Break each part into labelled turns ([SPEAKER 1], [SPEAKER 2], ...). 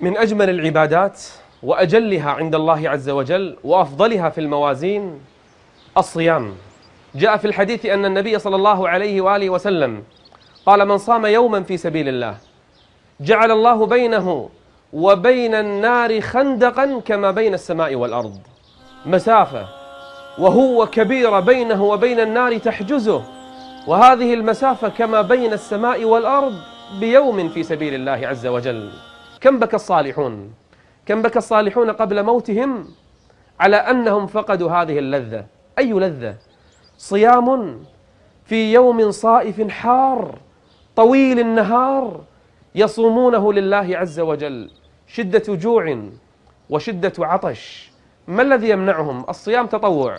[SPEAKER 1] من أجمل العبادات وأجلها عند الله عز وجل وأفضلها في الموازين الصيام جاء في الحديث أن النبي صلى الله عليه وآله وسلم قال من صام يوما في سبيل الله جعل الله بينه وبين النار خندقا كما بين السماء والأرض مسافة وهو كبيرة بينه وبين النار تحجزه وهذه المسافة كما بين السماء والأرض بيوم في سبيل الله عز وجل كم بكى الصالحون كم بكى الصالحون قبل موتهم على أنهم فقدوا هذه اللذة أي لذة صيام في يوم صائف حار طويل النهار يصومونه لله عز وجل شدة جوع وشدة عطش ما الذي يمنعهم الصيام تطوع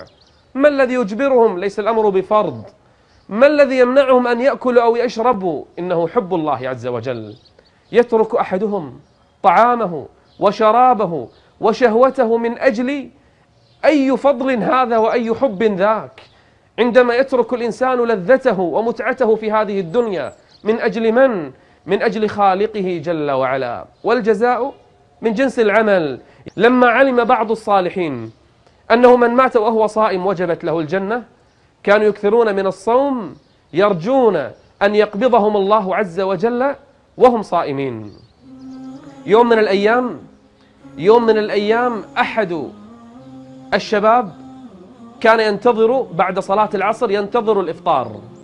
[SPEAKER 1] ما الذي يجبرهم ليس الأمر بفرض ما الذي يمنعهم أن يأكلوا أو يشربوا إنه حب الله عز وجل يترك أحدهم طعامه وشرابه وشهوته من أجل أي فضل هذا وأي حب ذاك عندما يترك الإنسان لذته ومتعته في هذه الدنيا من أجل من؟ من أجل خالقه جل وعلا والجزاء من جنس العمل لما علم بعض الصالحين أنه من مات وهو صائم وجبت له الجنة كانوا يكثرون من الصوم يرجون أن يقبضهم الله عز وجل وهم صائمين يوم من الأيام يوم من الأيام أحد الشباب كان ينتظر بعد صلاة العصر ينتظر الإفطار